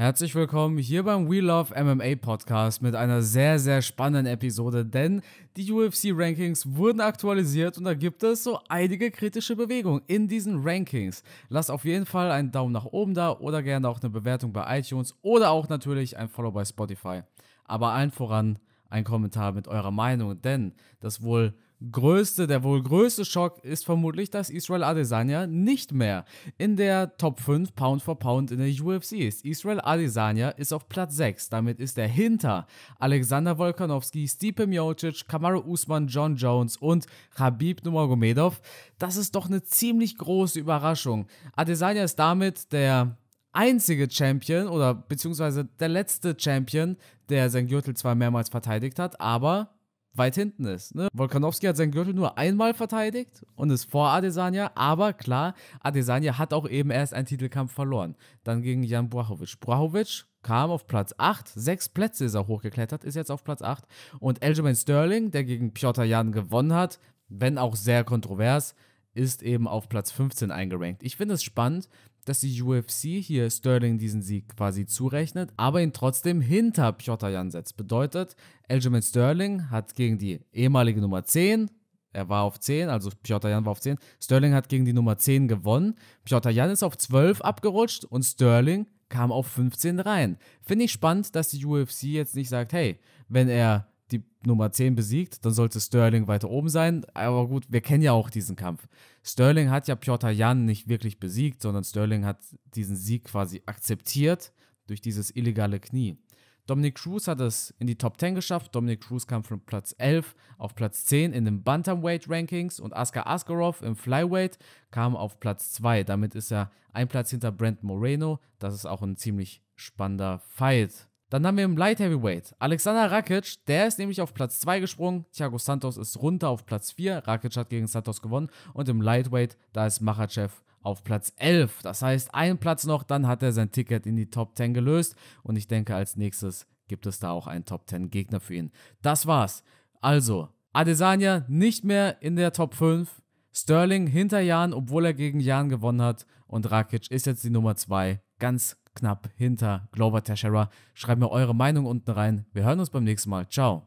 Herzlich willkommen hier beim We Love MMA Podcast mit einer sehr, sehr spannenden Episode, denn die UFC-Rankings wurden aktualisiert und da gibt es so einige kritische Bewegungen in diesen Rankings. Lasst auf jeden Fall einen Daumen nach oben da oder gerne auch eine Bewertung bei iTunes oder auch natürlich ein Follow bei Spotify. Aber allen voran ein Kommentar mit eurer Meinung, denn das wohl größte, der wohl größte Schock ist vermutlich, dass Israel Adesanya nicht mehr in der Top 5 Pound for Pound in der UFC ist. Israel Adesanya ist auf Platz 6, damit ist er hinter Alexander Volkanovski, Stipe Miocic, Kamaru Usman, John Jones und Habib Nurmagomedov. Das ist doch eine ziemlich große Überraschung. Adesanya ist damit der einzige Champion oder beziehungsweise der letzte Champion, der sein Gürtel zwar mehrmals verteidigt hat, aber weit hinten ist. Ne? Volkanovski hat seinen Gürtel nur einmal verteidigt und ist vor Adesanya, aber klar, Adesanya hat auch eben erst einen Titelkampf verloren. Dann gegen Jan Brachowitsch. Brachowitsch kam auf Platz 8, sechs Plätze ist er hochgeklettert, ist jetzt auf Platz 8 und Aljamain Sterling, der gegen Piotr Jan gewonnen hat, wenn auch sehr kontrovers, ist eben auf Platz 15 eingerankt. Ich finde es spannend, dass die UFC hier Sterling diesen Sieg quasi zurechnet, aber ihn trotzdem hinter Piotr Jan setzt. Bedeutet, Eljamin Sterling hat gegen die ehemalige Nummer 10, er war auf 10, also Piotr Jan war auf 10, Sterling hat gegen die Nummer 10 gewonnen, Piotr Jan ist auf 12 abgerutscht und Sterling kam auf 15 rein. Finde ich spannend, dass die UFC jetzt nicht sagt, hey, wenn er die Nummer 10 besiegt, dann sollte Sterling weiter oben sein. Aber gut, wir kennen ja auch diesen Kampf. Sterling hat ja Piotr Jan nicht wirklich besiegt, sondern Sterling hat diesen Sieg quasi akzeptiert durch dieses illegale Knie. Dominic Cruz hat es in die Top 10 geschafft. Dominic Cruz kam von Platz 11 auf Platz 10 in den Bantamweight-Rankings und Askar Askarov im Flyweight kam auf Platz 2. Damit ist er ein Platz hinter Brent Moreno. Das ist auch ein ziemlich spannender Fight dann haben wir im Light Heavyweight Alexander Rakic, der ist nämlich auf Platz 2 gesprungen. Thiago Santos ist runter auf Platz 4. Rakic hat gegen Santos gewonnen. Und im Lightweight, da ist Machachev auf Platz 11. Das heißt, einen Platz noch, dann hat er sein Ticket in die Top 10 gelöst. Und ich denke, als nächstes gibt es da auch einen Top 10 Gegner für ihn. Das war's. Also, Adesanya nicht mehr in der Top 5. Sterling hinter Jan, obwohl er gegen Jan gewonnen hat. Und Rakic ist jetzt die Nummer 2. Ganz knapp hinter Glover Teixeira. Schreibt mir eure Meinung unten rein. Wir hören uns beim nächsten Mal. Ciao.